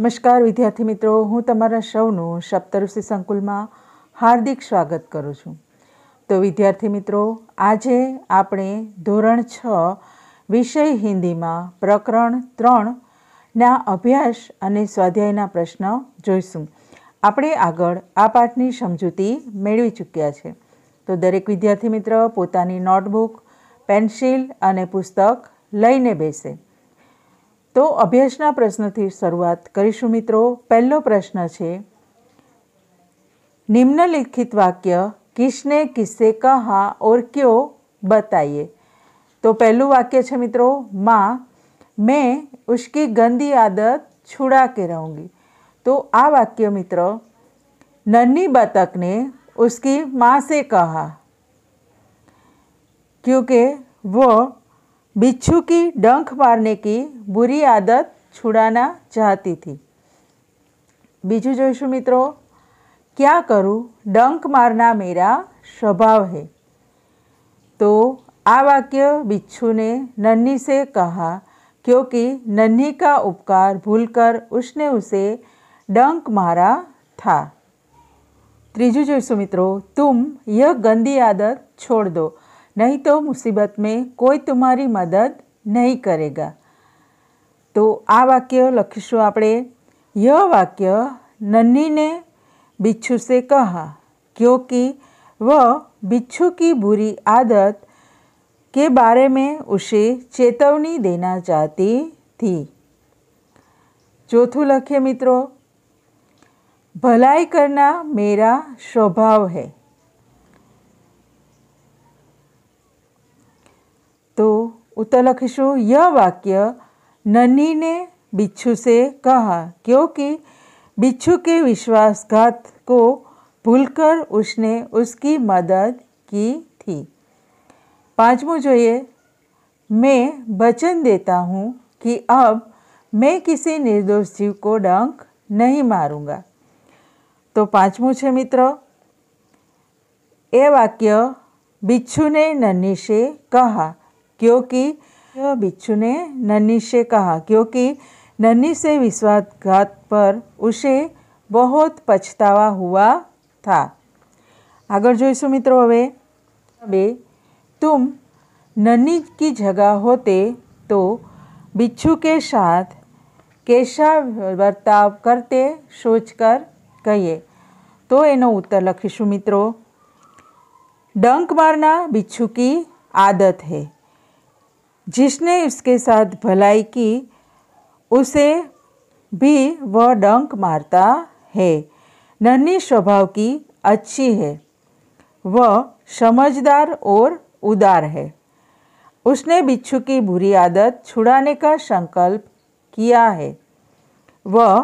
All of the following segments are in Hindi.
નમસ્કાર વિદ્યાર્થી મિત્રો હું તમારા સૌનું સપ્તઋષિ સંકુલમાં હાર્દિક સ્વાગત કરું છું તો વિદ્યાર્થી મિત્રો આજે આપણે ધોરણ છ વિષય હિન્દીમાં પ્રકરણ ત્રણના અભ્યાસ અને સ્વાધ્યાયના પ્રશ્ન જોઈશું આપણે આગળ આ પાઠની સમજૂતી મેળવી ચૂક્યા છે તો દરેક વિદ્યાર્થી મિત્ર પોતાની નોટબુક પેન્સિલ અને પુસ્તક લઈને બેસે તો અભ્યાસના પ્રશ્નથી શરૂઆત કરીશું મિત્રો પહેલો પ્રશ્ન છે નિમ્નલિખિત વાક્ય કિસને કિસ્સે કહા ઓર ક્યો બતાઈએ તો પહેલું વાક્ય છે મિત્રો માં મેં ઉસકી ગંદી આદત છુડા કે રહુંગી તો આ વાક્ય મિત્ર नन्ही बतख ने उसकी माँ से कहा क्योंकि वो बिच्छू की डंख मारने की बुरी आदत छुड़ाना चाहती थी बीजू जोशु मित्रों क्या करूँ डंक मारना मेरा स्वभाव है तो आ वाक्य बिच्छू ने नन्ही से कहा क्योंकि नन्ही का उपकार भूलकर उसने उसे डंक मारा था ત્રીજું जोशु मित्रों तुम यह गंदी आदत छोड़ दो नहीं तो मुसीबत में कोई तुम्हारी मदद नहीं करेगा तो आ वाक्य लखीश आप वाक्य नन्नी ने बिच्छू से कहा क्योंकि वह बिच्छू की बुरी आदत के बारे में उसे चेतावनी देना चाहती थी चौथू लखे मित्रों भलाई करना मेरा स्वभाव है उत्तर लखीशु यह वाक्य नन्ही ने बिच्छू से कहा क्योंकि बिच्छू के विश्वासघात को भूलकर उसने उसकी मदद की थी पाँचवों जो ये मैं वचन देता हूँ कि अब मैं किसी निर्दोष जीव को डंक नहीं तो મારૂંગા તો मित्रों ये वाक्य बिच्छू ने नन्नी से कहा क्योंकि बिच्छू ने नन्नी से कहा क्योंकि नन्नी से विश्वासघात पर उसे बहुत पछतावा हुआ था आग जीशु मित्रों हमें बे तुम नन्नी की जगह होते तो बिच्छू के साथ कैसा बर्ताव करते सोच कर कहिए तो यो उत्तर लखीशू मित्रों डंक मारना बिच्छू की आदत है जिसने उसके साथ भलाई की उसे भी वह डंक मारता है नन्ही स्वभाव की अच्छी है वह समझदार और उदार है उसने बिच्छू की बुरी आदत छुड़ाने का संकल्प किया है वह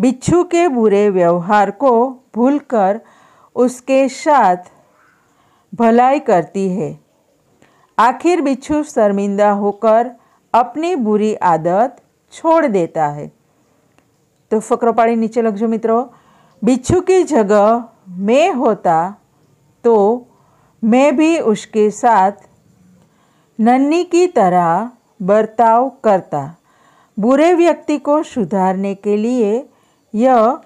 बिच्छू के बुरे व्यवहार को भूलकर उसके साथ भलाई करती है आखिर बिच्छू शर्मिंदा होकर अपनी बुरी आदत छोड़ देता है तो फकर पाड़ी नीचे लखजो मित्रों बिच्छू की जगह मैं होता तो मैं भी उसके साथ नन्नी की तरह बर्ताव करता बुरे व्यक्ति को सुधारने के लिए यह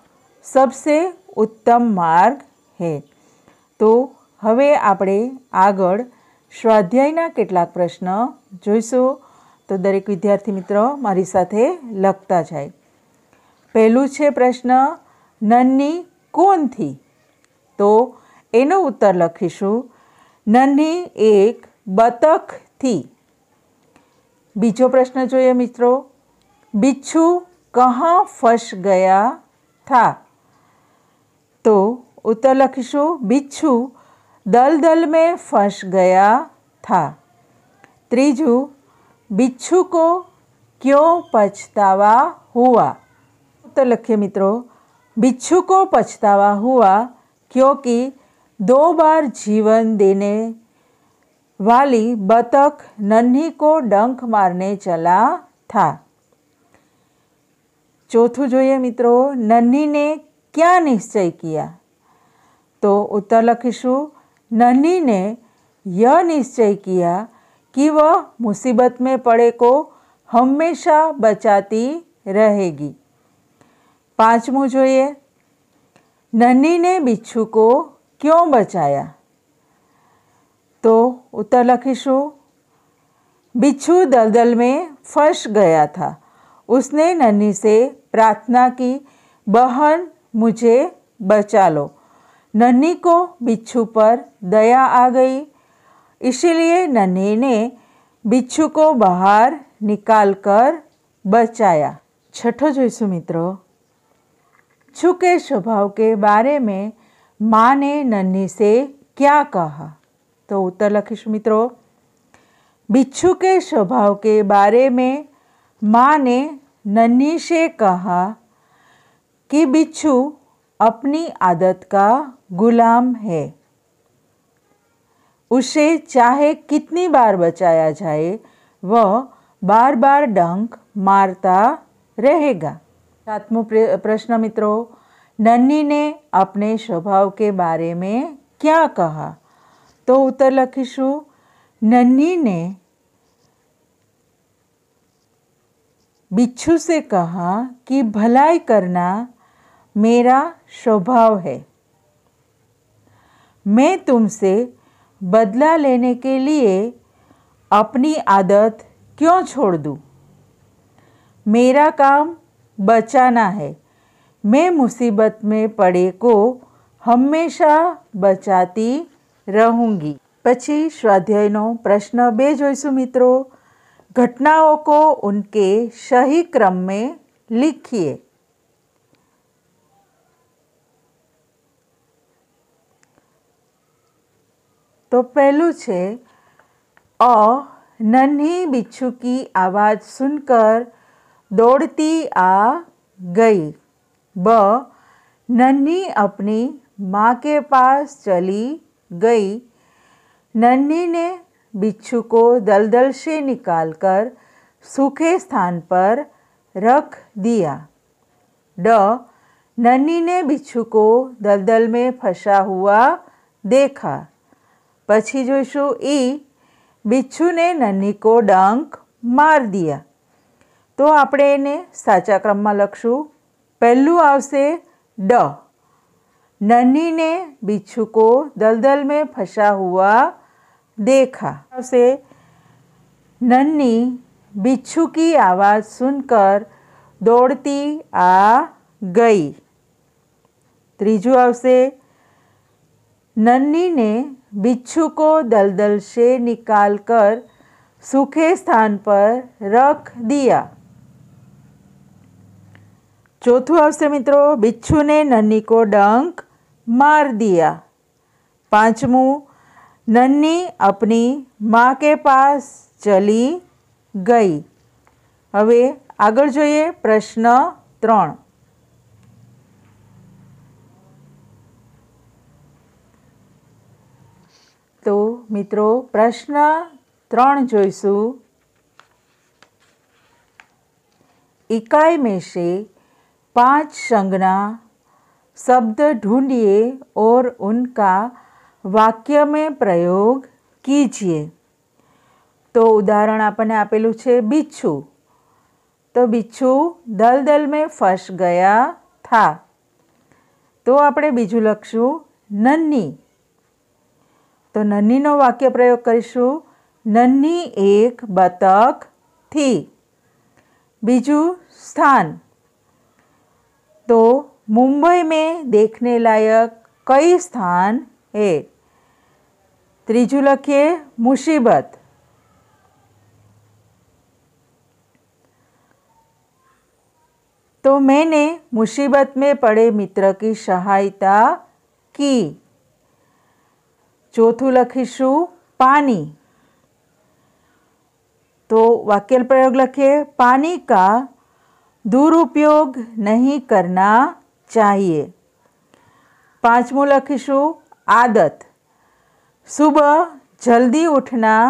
सबसे उत्तम मार्ग है तो हमें आप આગળ સ્વાધ્યાયના કેટલાક પ્રશ્ન જોઈશું તો દરેક વિદ્યાર્થી મિત્રો મારી સાથે લખતા જાય પહેલું છે પ્રશ્ન નન્હી કોનથી તો એનો ઉત્તર લખીશું નન્હી એક બતકથી બીજો પ્રશ્ન જોઈએ મિત્રો બિચ્છુ કહા ફસ ગયા થા તો ઉત્તર લખીશું બિચ્છુ दलदल में फंस गया था त्रिजू बिच्छू को क्यों पछतावा हुआ उत्तर लखे मित्रों बिच्छू को पछतावा हुआ क्योंकि दो बार जीवन देने वाली बतख नन्ही को डंक मारने चला था चौथू जो है मित्रों नन्ही ने क्या निश्चय किया तो उत्तर लखीशू नन्ही ने यह निश्चय किया कि वह मुसीबत में पड़े को हमेशा बचाती रहेगी जो ये नन्ही ने बिच्छू को क्यों बचाया तो उत्तर लखीशु बिच्छू दलदल में फंस गया था उसने नन्ही से प्रार्थना की बहन मुझे बचा लो नन्ही को बिच्छू पर दया आ गई इसीलिए नन्ही ने बिच्छू को बाहर निकाल कर बचाया छठो जोशु मित्रों छू के स्वभाव के बारे में माँ ने नन्ही से क्या कहा तो उत्तर लखीश मित्रों बिच्छू के स्वभाव के बारे में माँ ने नन्ही से कहा कि बिच्छू अपनी आदत का गुलाम है उसे चाहे कितनी बार बचाया जाए वह बार बार डंक मारता रहेगा सातमो प्रश्न मित्रों नन्नी ने अपने स्वभाव के बारे में क्या कहा तो उत्तर लखीशु नन्नी ने बिच्छू से कहा कि भलाई करना मेरा स्वभाव है मैं तुमसे बदला लेने के लिए अपनी आदत क्यों छोड़ दूँ मेरा काम बचाना है मैं मुसीबत में पड़े को हमेशा बचाती रहूँगी पची स्वाध्यायनों प्रश्न बे જોઈશું मित्रों घटनाओं को उनके सही क्रम में लिखिए तो पहलू છે अ नन्ही बिच्छू की आवाज़ सुनकर दौड़ती आ गई ब नन्ही अपनी माँ के पास चली गई नन्ही ने बिच्छू को दलदल से निकालकर सूखे स्थान पर रख दिया ड नन्ही ने बिच्छू को दलदल में फंसा हुआ देखा પછી જોશું ઈ બિચ્છુને નન્નીકો ડંક માર દિયા તો આપણે એને સાચા ક્રમમાં લખશું પહેલું આવશે ડ નન્નીને બિચ્છુકો દળદળ મે ફસા ہوا દેખા આવશે નન્ની બિચ્છુકી આવાજ સુનકર દોડતી આ ગઈ ત્રીજો આવશે नन्नी ने बिच्छू को दलदल से निकालकर सूखे स्थान पर रख दिया अवसर मित्रों बिच्छू ने नन्नी को डंक मार दिया પાંચમું नन्नी अपनी माँ के पास चली गई हमें आग जो प्रश्न त्रण તો મિત્રો પ્રશ્ન 3 જોઈશું એકાઈમેશે પાંચ સંગના શબ્દ ઢૂંઢીએ ઓર ઉનકા વાક્યમે પ્રયોગ કીજીએ તો ઉદાહરણ આપને આપેલું છે બિચ્છુ તો બિચ્છુ દળદળ મે ફસ ગયા થા તો આપણે બીજું લખશું નન્ની તો નન્હીનો वाक्य प्रयोग કરીશું नन्नी एक बतक थी बीजू स्थान तो मुंबई में देखने लायक कई स्थान है त्रीजू लखीए मुसीबत तो मैंने मुसीबत में पड़े मित्र की सहायता की ચોથું લખીશું પાણી तो वाक्य प्रयोग લખીએ પાણી કા દુરુપયોગ નહીં કરના ચાહીએ પાંચમું લખીશું આદત सुबह જલ્દી ઉઠના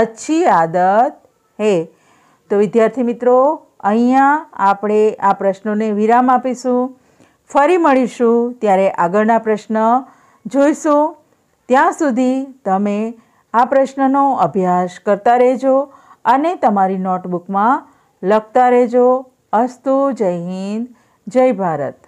अच्छी આદત હે તો વિદ્યાર્થી મિત્રો અહીંયા આપણે આ પ્રશ્નોને વિરામ આપીશું ફરી મળીશું ત્યારે આગળના પ્રશ્ન જોઈશું ત્યાં સુધી તમે આ પ્રશ્નનો અભ્યાસ કરતા રહેજો અને તમારી નોટબુકમાં લખતા રહેજો અસ્તુ જય હિન્દ જય ભારત